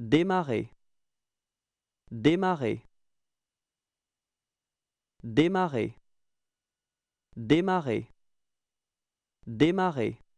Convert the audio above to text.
Démarrer. Démarrer. Démarrer. Démarrer. Démarrer.